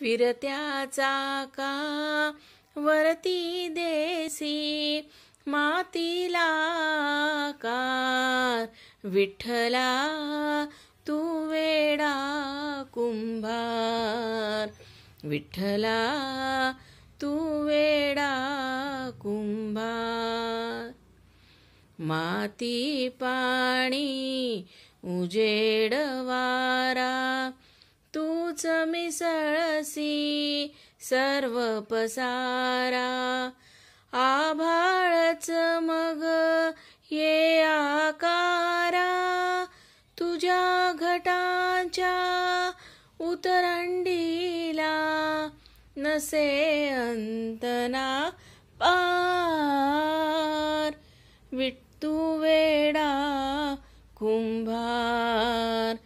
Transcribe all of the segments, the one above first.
फिरत्याचा का वरती देसी मातीला कार विठ्ठला तू वेडा कुंभार विठ्ठला तू वेडा कुंभार माती पाणी उजेडवा तूच मिसळसी सर्व पसारा आभाळच मग ये आकारा तुझ्या घटाच्या उतरंडीला नसे अंतना पार विट्टू वेडा कुंभार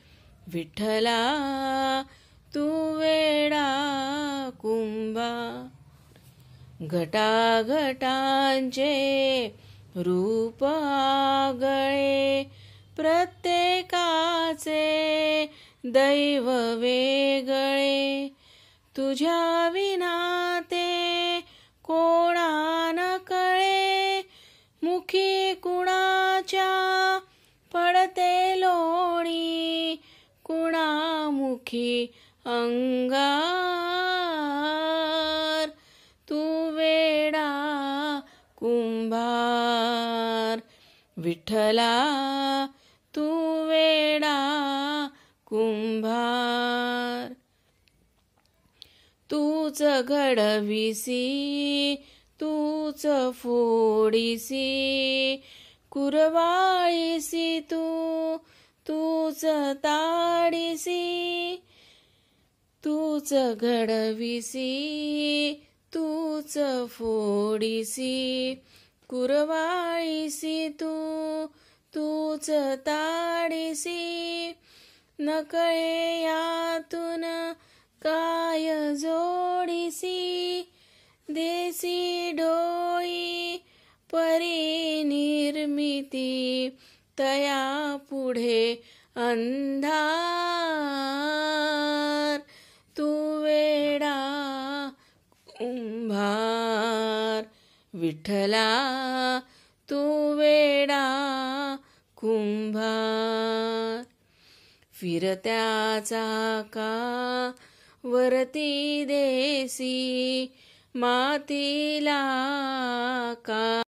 विठ्ठला तू वेडा कुंभा घटा घटांचे रूप आगळे प्रत्येकाचे दैव वेगळे तुझ्या विना ते कोणा न कळे मुखी कुणाच्या पडते लोणी कुणामुखी अंगार तू वेडा कुंभार विठला तू वेडा कुंभार तूच घडविसी तूच फोडीसी कुरवाळीसी तू तूच ताडीसी तूच घडविसी तूच फोडीसी कुरवाळीसी तू तूच ताडीसी नकळे यातून काय जोडीसी देसी डोई परी निर्मिती तया पुढे अंधा विठला तू वेडा कुंभार फिरत्याचा का वरती देसी मातीला का